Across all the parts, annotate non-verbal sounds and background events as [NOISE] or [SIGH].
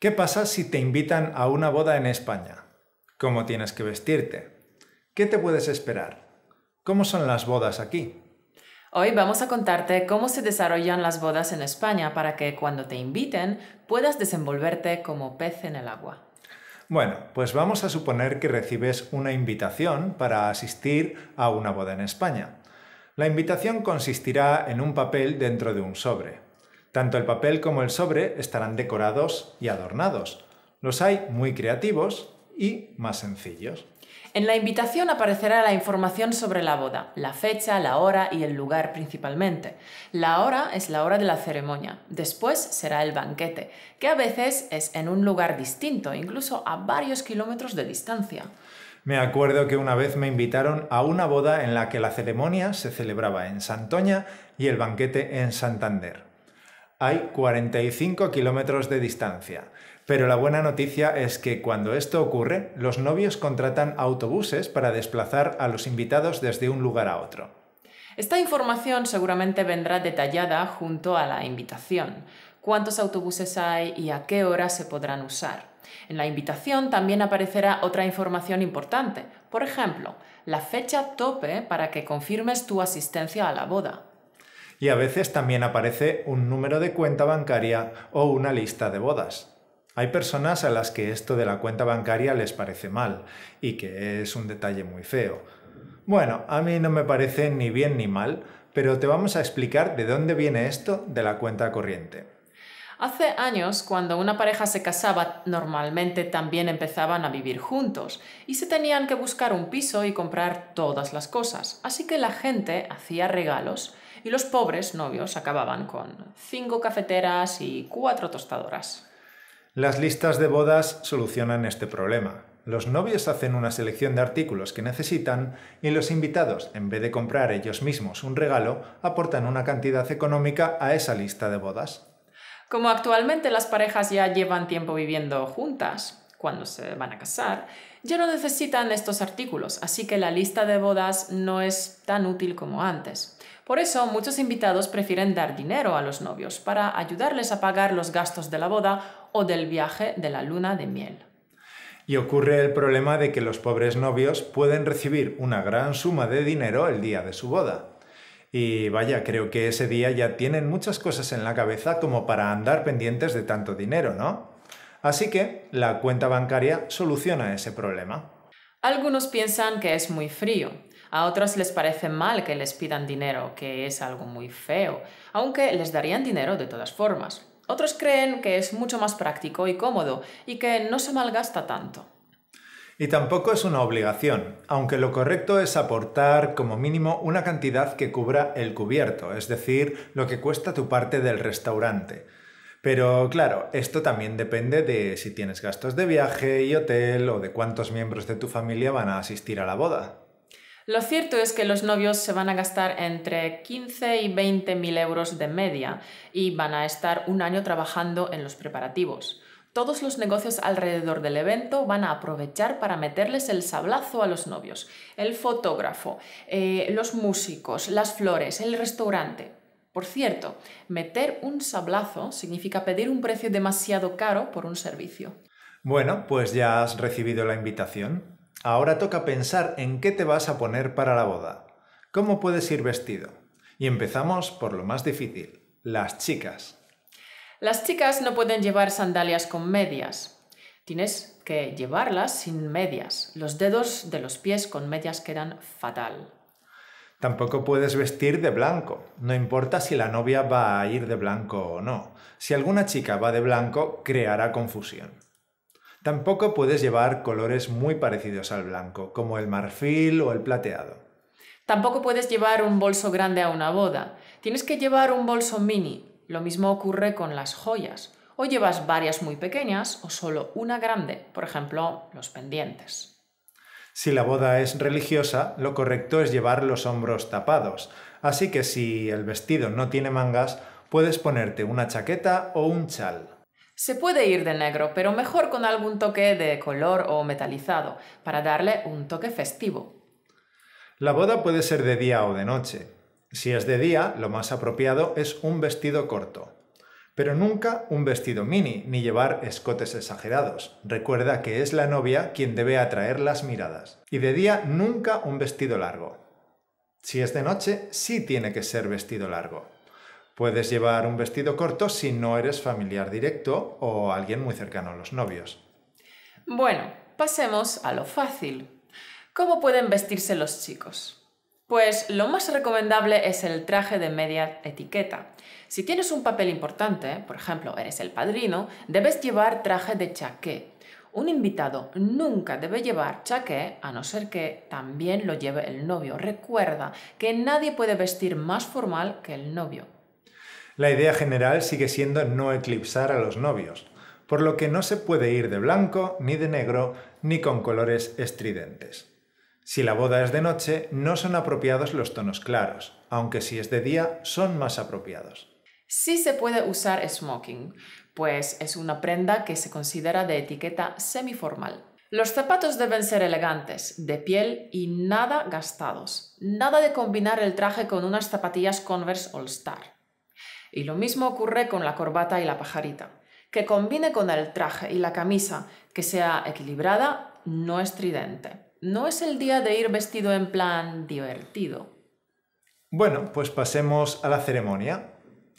¿Qué pasa si te invitan a una boda en España? ¿Cómo tienes que vestirte? ¿Qué te puedes esperar? ¿Cómo son las bodas aquí? Hoy vamos a contarte cómo se desarrollan las bodas en España para que cuando te inviten puedas desenvolverte como pez en el agua. Bueno, pues vamos a suponer que recibes una invitación para asistir a una boda en España. La invitación consistirá en un papel dentro de un sobre. Tanto el papel como el sobre estarán decorados y adornados. Los hay muy creativos y más sencillos. En la invitación aparecerá la información sobre la boda, la fecha, la hora y el lugar principalmente. La hora es la hora de la ceremonia, después será el banquete, que a veces es en un lugar distinto, incluso a varios kilómetros de distancia. Me acuerdo que una vez me invitaron a una boda en la que la ceremonia se celebraba en Santoña y el banquete en Santander hay 45 kilómetros de distancia. Pero la buena noticia es que cuando esto ocurre, los novios contratan autobuses para desplazar a los invitados desde un lugar a otro. Esta información seguramente vendrá detallada junto a la invitación, cuántos autobuses hay y a qué hora se podrán usar. En la invitación también aparecerá otra información importante, por ejemplo, la fecha tope para que confirmes tu asistencia a la boda y a veces también aparece un número de cuenta bancaria o una lista de bodas. Hay personas a las que esto de la cuenta bancaria les parece mal y que es un detalle muy feo. Bueno, a mí no me parece ni bien ni mal, pero te vamos a explicar de dónde viene esto de la cuenta corriente. Hace años, cuando una pareja se casaba, normalmente también empezaban a vivir juntos y se tenían que buscar un piso y comprar todas las cosas. Así que la gente hacía regalos y los pobres novios acababan con cinco cafeteras y cuatro tostadoras. Las listas de bodas solucionan este problema. Los novios hacen una selección de artículos que necesitan y los invitados, en vez de comprar ellos mismos un regalo, aportan una cantidad económica a esa lista de bodas. Como actualmente las parejas ya llevan tiempo viviendo juntas, cuando se van a casar, ya no necesitan estos artículos, así que la lista de bodas no es tan útil como antes. Por eso muchos invitados prefieren dar dinero a los novios para ayudarles a pagar los gastos de la boda o del viaje de la luna de miel. Y ocurre el problema de que los pobres novios pueden recibir una gran suma de dinero el día de su boda. Y vaya, creo que ese día ya tienen muchas cosas en la cabeza como para andar pendientes de tanto dinero, ¿no? Así que la cuenta bancaria soluciona ese problema. Algunos piensan que es muy frío, a otros les parece mal que les pidan dinero, que es algo muy feo, aunque les darían dinero de todas formas. Otros creen que es mucho más práctico y cómodo y que no se malgasta tanto. Y tampoco es una obligación, aunque lo correcto es aportar como mínimo una cantidad que cubra el cubierto, es decir, lo que cuesta tu parte del restaurante. Pero claro, esto también depende de si tienes gastos de viaje y hotel o de cuántos miembros de tu familia van a asistir a la boda. Lo cierto es que los novios se van a gastar entre 15 y 20 mil euros de media y van a estar un año trabajando en los preparativos. Todos los negocios alrededor del evento van a aprovechar para meterles el sablazo a los novios, el fotógrafo, eh, los músicos, las flores, el restaurante. Por cierto, meter un sablazo significa pedir un precio demasiado caro por un servicio. Bueno, pues ya has recibido la invitación. Ahora toca pensar en qué te vas a poner para la boda. ¿Cómo puedes ir vestido? Y empezamos por lo más difícil, las chicas. Las chicas no pueden llevar sandalias con medias. Tienes que llevarlas sin medias. Los dedos de los pies con medias quedan fatal. Tampoco puedes vestir de blanco. No importa si la novia va a ir de blanco o no. Si alguna chica va de blanco, creará confusión. Tampoco puedes llevar colores muy parecidos al blanco, como el marfil o el plateado. Tampoco puedes llevar un bolso grande a una boda. Tienes que llevar un bolso mini. Lo mismo ocurre con las joyas. O llevas varias muy pequeñas o solo una grande, por ejemplo, los pendientes. Si la boda es religiosa, lo correcto es llevar los hombros tapados, así que si el vestido no tiene mangas, puedes ponerte una chaqueta o un chal. Se puede ir de negro, pero mejor con algún toque de color o metalizado, para darle un toque festivo. La boda puede ser de día o de noche. Si es de día, lo más apropiado es un vestido corto. Pero nunca un vestido mini, ni llevar escotes exagerados. Recuerda que es la novia quien debe atraer las miradas. Y de día, nunca un vestido largo. Si es de noche, sí tiene que ser vestido largo. Puedes llevar un vestido corto si no eres familiar directo o alguien muy cercano a los novios. Bueno, pasemos a lo fácil. ¿Cómo pueden vestirse los chicos? Pues lo más recomendable es el traje de media etiqueta. Si tienes un papel importante, por ejemplo, eres el padrino, debes llevar traje de chaqué. Un invitado nunca debe llevar chaqué a no ser que también lo lleve el novio. Recuerda que nadie puede vestir más formal que el novio. La idea general sigue siendo no eclipsar a los novios, por lo que no se puede ir de blanco, ni de negro, ni con colores estridentes. Si la boda es de noche, no son apropiados los tonos claros, aunque si es de día, son más apropiados. Sí se puede usar smoking, pues es una prenda que se considera de etiqueta semiformal. Los zapatos deben ser elegantes, de piel y nada gastados. Nada de combinar el traje con unas zapatillas Converse All Star. Y lo mismo ocurre con la corbata y la pajarita. Que combine con el traje y la camisa, que sea equilibrada, no estridente. No es el día de ir vestido en plan divertido. Bueno, pues pasemos a la ceremonia.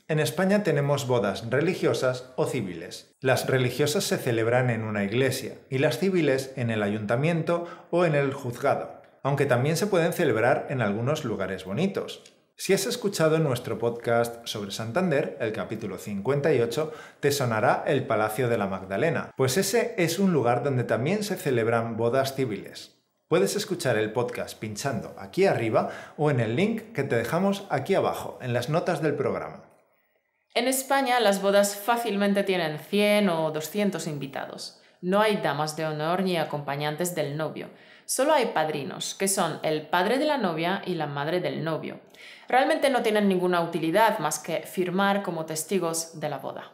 En España tenemos bodas religiosas o civiles. Las religiosas se celebran en una iglesia y las civiles en el ayuntamiento o en el juzgado, aunque también se pueden celebrar en algunos lugares bonitos. Si has escuchado nuestro podcast sobre Santander, el capítulo 58, te sonará el Palacio de la Magdalena, pues ese es un lugar donde también se celebran bodas civiles. Puedes escuchar el podcast pinchando aquí arriba o en el link que te dejamos aquí abajo, en las notas del programa. En España las bodas fácilmente tienen 100 o 200 invitados. No hay damas de honor ni acompañantes del novio Solo hay padrinos, que son el padre de la novia y la madre del novio. Realmente no tienen ninguna utilidad más que firmar como testigos de la boda.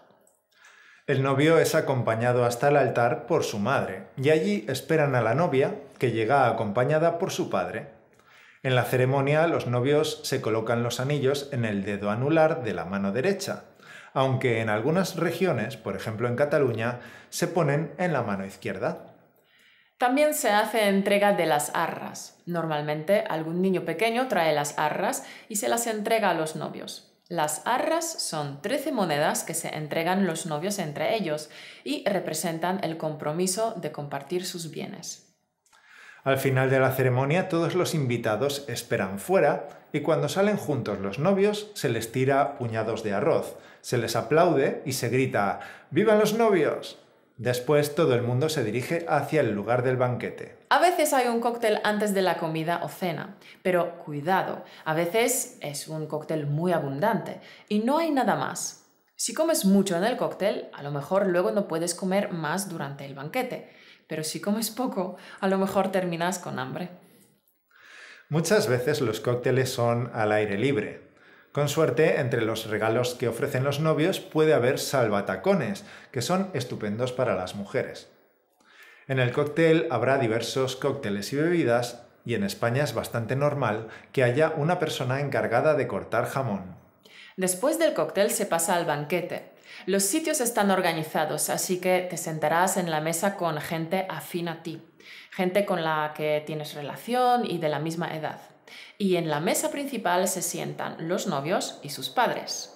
El novio es acompañado hasta el altar por su madre y allí esperan a la novia, que llega acompañada por su padre. En la ceremonia los novios se colocan los anillos en el dedo anular de la mano derecha, aunque en algunas regiones, por ejemplo en Cataluña, se ponen en la mano izquierda. También se hace entrega de las arras. Normalmente algún niño pequeño trae las arras y se las entrega a los novios. Las arras son 13 monedas que se entregan los novios entre ellos y representan el compromiso de compartir sus bienes. Al final de la ceremonia todos los invitados esperan fuera y cuando salen juntos los novios se les tira puñados de arroz, se les aplaude y se grita ¡Vivan los novios! Después todo el mundo se dirige hacia el lugar del banquete. A veces hay un cóctel antes de la comida o cena, pero cuidado, a veces es un cóctel muy abundante y no hay nada más. Si comes mucho en el cóctel, a lo mejor luego no puedes comer más durante el banquete, pero si comes poco, a lo mejor terminas con hambre. Muchas veces los cócteles son al aire libre, con suerte, entre los regalos que ofrecen los novios puede haber salvatacones, que son estupendos para las mujeres. En el cóctel habrá diversos cócteles y bebidas, y en España es bastante normal que haya una persona encargada de cortar jamón. Después del cóctel se pasa al banquete. Los sitios están organizados, así que te sentarás en la mesa con gente afín a ti, gente con la que tienes relación y de la misma edad y en la mesa principal se sientan los novios y sus padres.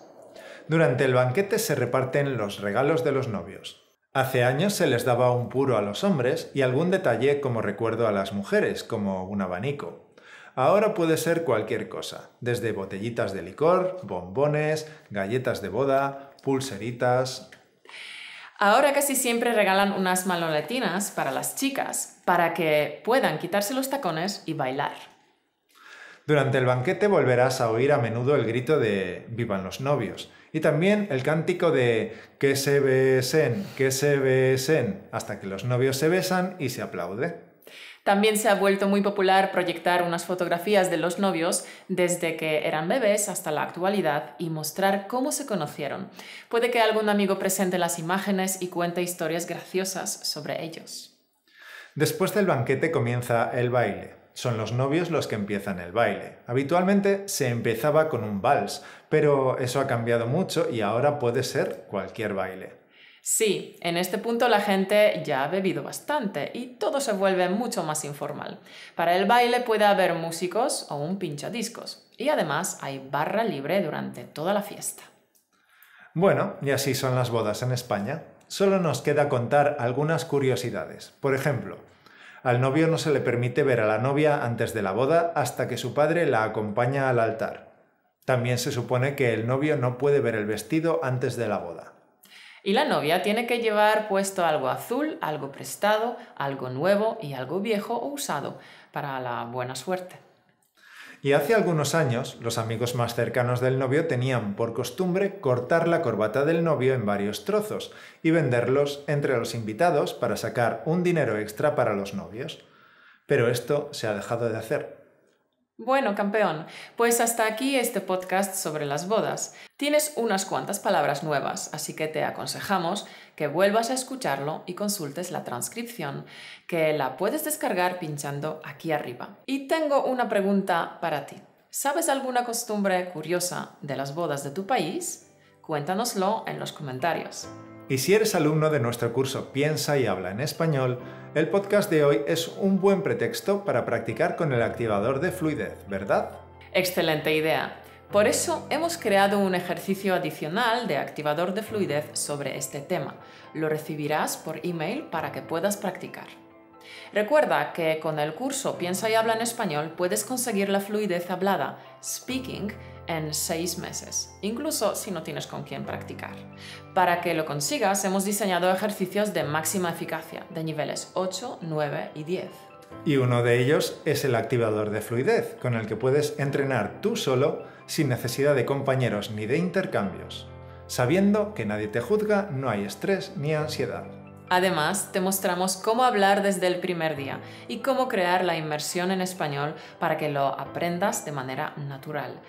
Durante el banquete se reparten los regalos de los novios. Hace años se les daba un puro a los hombres y algún detalle como recuerdo a las mujeres, como un abanico. Ahora puede ser cualquier cosa, desde botellitas de licor, bombones, galletas de boda, pulseritas. Ahora casi siempre regalan unas maloletinas para las chicas, para que puedan quitarse los tacones y bailar. Durante el banquete volverás a oír a menudo el grito de Vivan los novios y también el cántico de Que se besen, que se besen, hasta que los novios se besan y se aplaude. También se ha vuelto muy popular proyectar unas fotografías de los novios desde que eran bebés hasta la actualidad y mostrar cómo se conocieron. Puede que algún amigo presente las imágenes y cuente historias graciosas sobre ellos. Después del banquete comienza el baile. Son los novios los que empiezan el baile. Habitualmente se empezaba con un vals, pero eso ha cambiado mucho y ahora puede ser cualquier baile. Sí, en este punto la gente ya ha bebido bastante y todo se vuelve mucho más informal. Para el baile puede haber músicos o un pinchadiscos y además hay barra libre durante toda la fiesta. Bueno, y así son las bodas en España. Solo nos queda contar algunas curiosidades. Por ejemplo, al novio no se le permite ver a la novia antes de la boda hasta que su padre la acompaña al altar. También se supone que el novio no puede ver el vestido antes de la boda. Y la novia tiene que llevar puesto algo azul, algo prestado, algo nuevo y algo viejo o usado para la buena suerte. Y hace algunos años, los amigos más cercanos del novio tenían por costumbre cortar la corbata del novio en varios trozos y venderlos entre los invitados para sacar un dinero extra para los novios. Pero esto se ha dejado de hacer. Bueno, campeón, pues hasta aquí este podcast sobre las bodas. Tienes unas cuantas palabras nuevas, así que te aconsejamos que vuelvas a escucharlo y consultes la transcripción, que la puedes descargar pinchando aquí arriba. Y tengo una pregunta para ti. ¿Sabes alguna costumbre curiosa de las bodas de tu país? Cuéntanoslo en los comentarios. Y si eres alumno de nuestro curso Piensa y habla en español, el podcast de hoy es un buen pretexto para practicar con el activador de fluidez, ¿verdad? Excelente idea. Por eso hemos creado un ejercicio adicional de activador de fluidez sobre este tema. Lo recibirás por email para que puedas practicar. Recuerda que con el curso Piensa y habla en español puedes conseguir la fluidez hablada, speaking, en seis meses, incluso si no tienes con quién practicar. Para que lo consigas, hemos diseñado ejercicios de máxima eficacia, de niveles 8, 9 y 10. Y uno de ellos es el activador de fluidez, con el que puedes entrenar tú solo sin necesidad de compañeros ni de intercambios. Sabiendo que nadie te juzga, no hay estrés ni ansiedad. Además, te mostramos cómo hablar desde el primer día y cómo crear la inmersión en español para que lo aprendas de manera natural.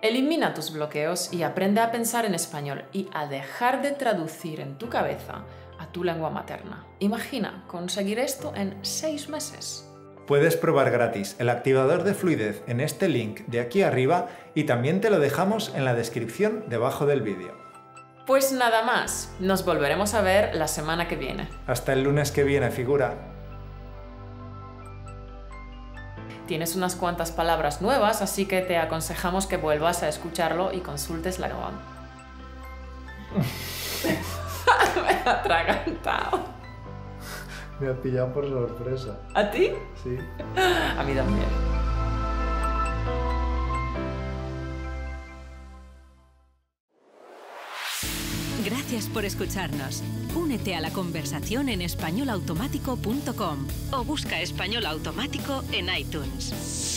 Elimina tus bloqueos y aprende a pensar en español y a dejar de traducir en tu cabeza a tu lengua materna. Imagina conseguir esto en seis meses. Puedes probar gratis el activador de fluidez en este link de aquí arriba y también te lo dejamos en la descripción debajo del vídeo. Pues nada más, nos volveremos a ver la semana que viene. Hasta el lunes que viene, figura. tienes unas cuantas palabras nuevas, así que te aconsejamos que vuelvas a escucharlo y consultes la nueva. [LAUGHS] Me ha atragantado. Me ha pillado por sorpresa. ¿A ti? Sí. A mí también. Gracias por escucharnos. Únete a la conversación en españolautomático.com o busca Español Automático en iTunes.